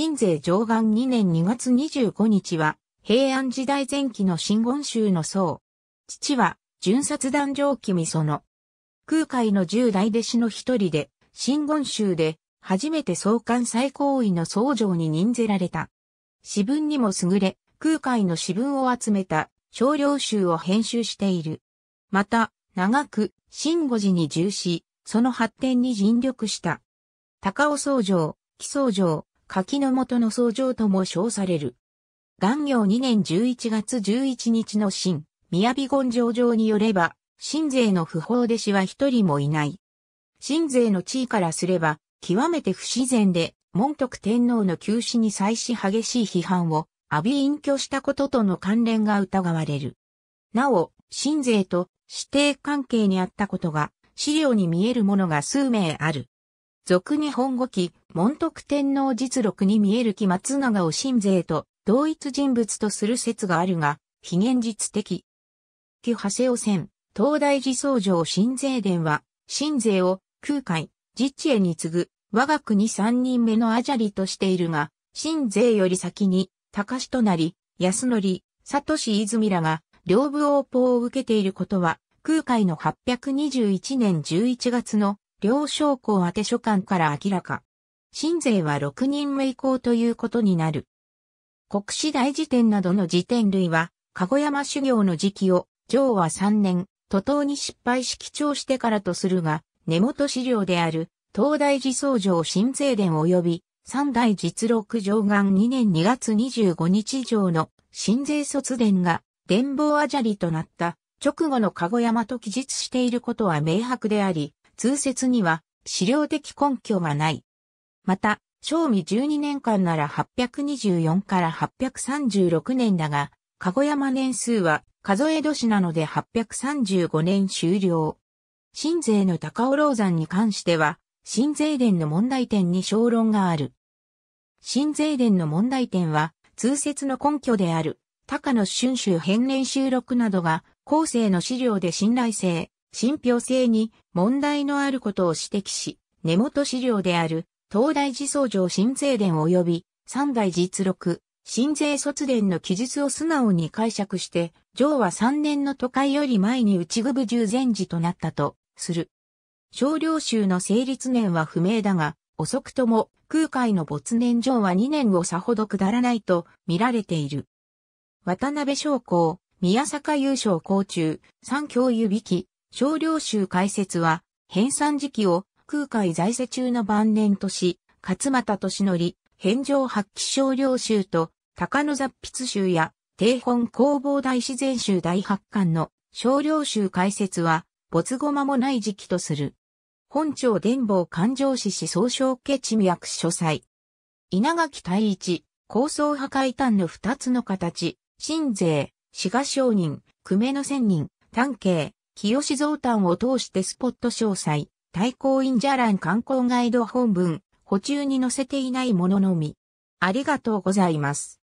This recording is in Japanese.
新税上岸2年2月25日は、平安時代前期の新言宗の僧。父は、巡殺壇上みその。空海の十代弟子の一人で、新言宗で、初めて創刊最高位の僧正に任ぜられた。詩文にも優れ、空海の詩文を集めた少量集を編集している。また、長く、新五寺に重視、その発展に尽力した。高尾僧正、木僧正、柿の元の創上とも称される。元行2年11月11日の新、宮城言上場によれば、新税の不法弟子は一人もいない。新税の地位からすれば、極めて不自然で、門徳天皇の急死に際し激しい批判を浴び隠居したこととの関連が疑われる。なお、新税と指定関係にあったことが資料に見えるものが数名ある。俗日本語記、門徳天皇実録に見える木松永を神勢と同一人物とする説があるが、非現実的。旧長谷尾線、東大寺僧城神勢伝は、神勢を空海、実地へに次ぐ、我が国三人目のアジャリとしているが、神勢より先に、高志となり、安則、佐藤泉らが、両部応報を受けていることは、空海の821年11月の両将校宛書館から明らか。新税は6人目以降ということになる。国史大辞典などの辞典類は、籠山修行の時期を、上は3年、徒党に失敗し記帳してからとするが、根元資料である、東大寺僧上新税伝及び、三大実録上岸2年2月25日以上の新税卒伝が、伝望あじゃりとなった、直後の籠山と記述していることは明白であり、通説には資料的根拠がない。また、正味12年間なら824から836年だが、籠山年数は数え年なので835年終了。新税の高尾老山に関しては、新税伝の問題点に小論がある。新税伝の問題点は、通説の根拠である、高野春秋編年収録などが、後世の資料で信頼性、信憑性に問題のあることを指摘し、根元資料である、東大寺僧上新税伝及び、三大実録、新税卒伝の記述を素直に解釈して、上は三年の都会より前に内具部従前時となったと、する。少量州の成立年は不明だが、遅くとも空海の没年上は2年をさほど下らないと見られている。渡辺将校、宮坂優勝校中、三教湯引き、少量集解説は、編纂時期を空海在世中の晩年とし、勝又俊則、返上発揮少量集と、高野雑筆集や、定本工房大自然集大発刊の少量集解説は、没後間もない時期とする。本庁伝法環状史史総称家地脈書斎。稲垣大一、構想破壊端の二つの形、新税、志賀商人、久米の仙人、探慶、清蔵丹を通してスポット詳細、対抗インジャラン観光ガイド本文、補中に載せていないもののみ。ありがとうございます。